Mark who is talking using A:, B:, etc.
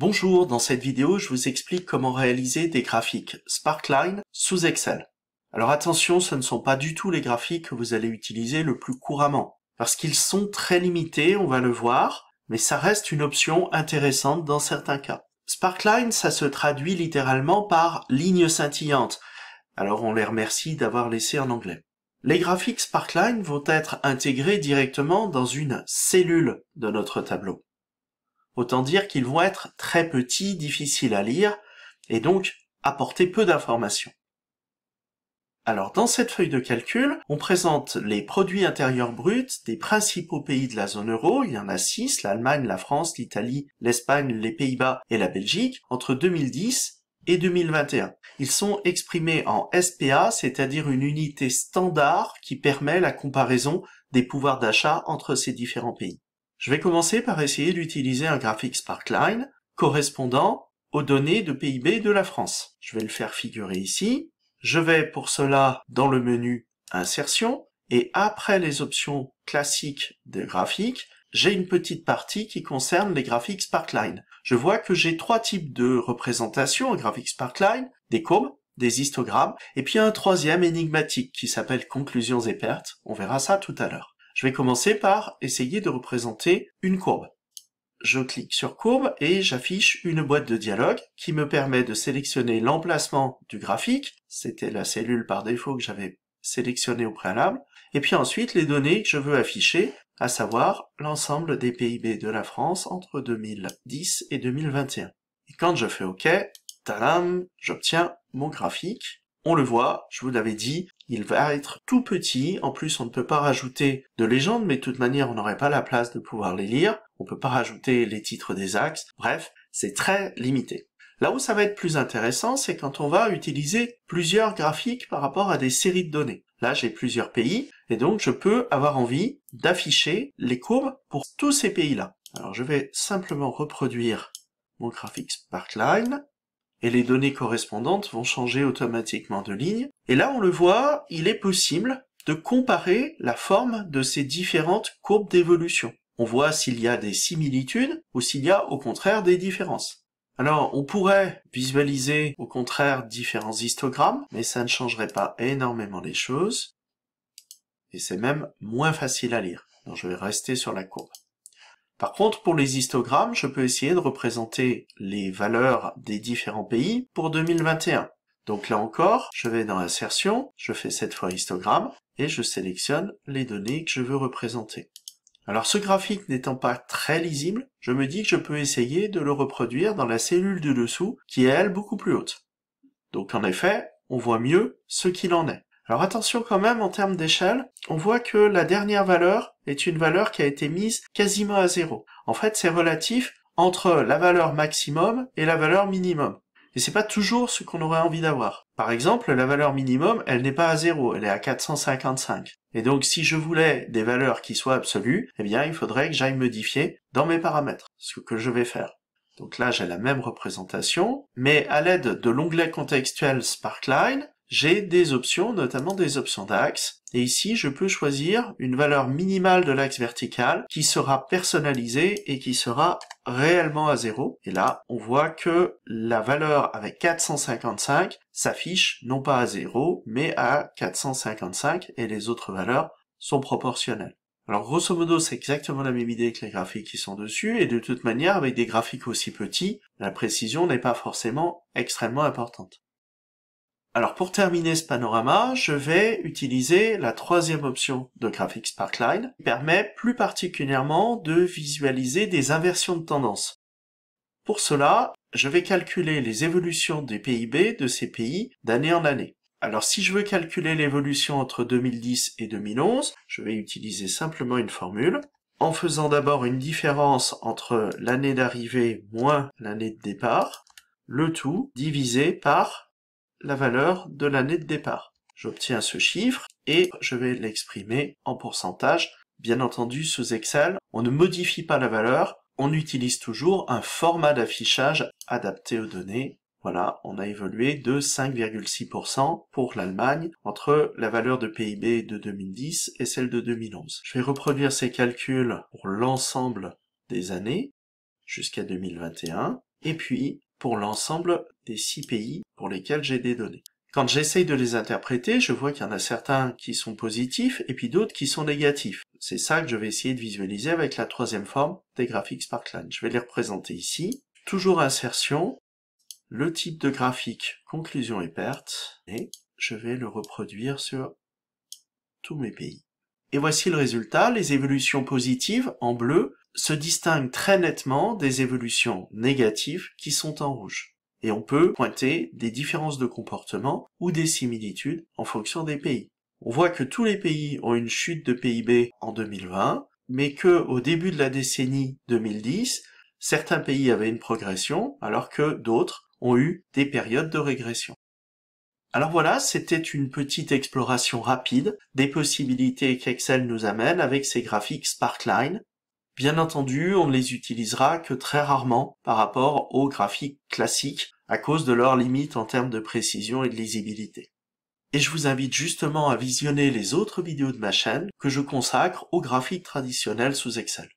A: Bonjour, dans cette vidéo, je vous explique comment réaliser des graphiques Sparkline sous Excel. Alors attention, ce ne sont pas du tout les graphiques que vous allez utiliser le plus couramment, parce qu'ils sont très limités, on va le voir, mais ça reste une option intéressante dans certains cas. Sparkline, ça se traduit littéralement par ligne scintillante, alors on les remercie d'avoir laissé en anglais. Les graphiques Sparkline vont être intégrés directement dans une cellule de notre tableau. Autant dire qu'ils vont être très petits, difficiles à lire, et donc apporter peu d'informations. Alors dans cette feuille de calcul, on présente les produits intérieurs bruts des principaux pays de la zone euro, il y en a six l'Allemagne, la France, l'Italie, l'Espagne, les Pays-Bas et la Belgique, entre 2010 et 2021. Ils sont exprimés en SPA, c'est-à-dire une unité standard qui permet la comparaison des pouvoirs d'achat entre ces différents pays. Je vais commencer par essayer d'utiliser un graphique sparkline correspondant aux données de PIB de la France. Je vais le faire figurer ici. Je vais pour cela dans le menu Insertion et après les options classiques de graphiques, j'ai une petite partie qui concerne les graphiques Sparkline. Je vois que j'ai trois types de représentations en graphique Sparkline, des courbes, des histogrammes, et puis un troisième énigmatique qui s'appelle conclusions et pertes. On verra ça tout à l'heure. Je vais commencer par essayer de représenter une courbe. Je clique sur courbe et j'affiche une boîte de dialogue qui me permet de sélectionner l'emplacement du graphique. C'était la cellule par défaut que j'avais sélectionnée au préalable. Et puis ensuite les données que je veux afficher, à savoir l'ensemble des PIB de la France entre 2010 et 2021. Et quand je fais OK, tadam, j'obtiens mon graphique on le voit, je vous l'avais dit, il va être tout petit, en plus on ne peut pas rajouter de légendes, mais de toute manière on n'aurait pas la place de pouvoir les lire, on peut pas rajouter les titres des axes, bref, c'est très limité. Là où ça va être plus intéressant, c'est quand on va utiliser plusieurs graphiques par rapport à des séries de données. Là, j'ai plusieurs pays, et donc je peux avoir envie d'afficher les courbes pour tous ces pays-là. Alors je vais simplement reproduire mon graphique Sparkline, et les données correspondantes vont changer automatiquement de ligne. Et là, on le voit, il est possible de comparer la forme de ces différentes courbes d'évolution. On voit s'il y a des similitudes ou s'il y a au contraire des différences. Alors, on pourrait visualiser au contraire différents histogrammes, mais ça ne changerait pas énormément les choses. Et c'est même moins facile à lire. Donc je vais rester sur la courbe. Par contre, pour les histogrammes, je peux essayer de représenter les valeurs des différents pays pour 2021. Donc là encore, je vais dans l'insertion, je fais cette fois histogramme, et je sélectionne les données que je veux représenter. Alors ce graphique n'étant pas très lisible, je me dis que je peux essayer de le reproduire dans la cellule du dessous, qui est elle beaucoup plus haute. Donc en effet, on voit mieux ce qu'il en est. Alors attention quand même en termes d'échelle, on voit que la dernière valeur est une valeur qui a été mise quasiment à zéro. En fait, c'est relatif entre la valeur maximum et la valeur minimum. Et c'est pas toujours ce qu'on aurait envie d'avoir. Par exemple, la valeur minimum, elle n'est pas à zéro, elle est à 455. Et donc, si je voulais des valeurs qui soient absolues, eh bien, il faudrait que j'aille modifier dans mes paramètres, ce que je vais faire. Donc là, j'ai la même représentation, mais à l'aide de l'onglet contextuel Sparkline, j'ai des options, notamment des options d'axe, et ici je peux choisir une valeur minimale de l'axe vertical qui sera personnalisée et qui sera réellement à zéro. Et là, on voit que la valeur avec 455 s'affiche non pas à 0, mais à 455, et les autres valeurs sont proportionnelles. Alors grosso modo, c'est exactement la même idée que les graphiques qui sont dessus, et de toute manière, avec des graphiques aussi petits, la précision n'est pas forcément extrêmement importante. Alors pour terminer ce panorama, je vais utiliser la troisième option de Graphics Sparkline qui permet plus particulièrement de visualiser des inversions de tendance. Pour cela, je vais calculer les évolutions des PIB de ces pays d'année en année. Alors si je veux calculer l'évolution entre 2010 et 2011, je vais utiliser simplement une formule, en faisant d'abord une différence entre l'année d'arrivée moins l'année de départ, le tout divisé par la valeur de l'année de départ. J'obtiens ce chiffre et je vais l'exprimer en pourcentage. Bien entendu, sous Excel, on ne modifie pas la valeur, on utilise toujours un format d'affichage adapté aux données. Voilà, on a évolué de 5,6% pour l'Allemagne entre la valeur de PIB de 2010 et celle de 2011. Je vais reproduire ces calculs pour l'ensemble des années jusqu'à 2021. Et puis, pour l'ensemble des six pays pour lesquels j'ai des données. Quand j'essaye de les interpréter, je vois qu'il y en a certains qui sont positifs et puis d'autres qui sont négatifs. C'est ça que je vais essayer de visualiser avec la troisième forme des graphiques Sparkline. Je vais les représenter ici. Toujours insertion, le type de graphique conclusion et perte, et je vais le reproduire sur tous mes pays. Et voici le résultat, les évolutions positives en bleu se distinguent très nettement des évolutions négatives qui sont en rouge. Et on peut pointer des différences de comportement ou des similitudes en fonction des pays. On voit que tous les pays ont une chute de PIB en 2020, mais que au début de la décennie 2010, certains pays avaient une progression alors que d'autres ont eu des périodes de régression. Alors voilà, c'était une petite exploration rapide des possibilités qu'Excel nous amène avec ses graphiques Sparkline. Bien entendu, on ne les utilisera que très rarement par rapport aux graphiques classiques à cause de leurs limites en termes de précision et de lisibilité. Et je vous invite justement à visionner les autres vidéos de ma chaîne que je consacre aux graphiques traditionnels sous Excel.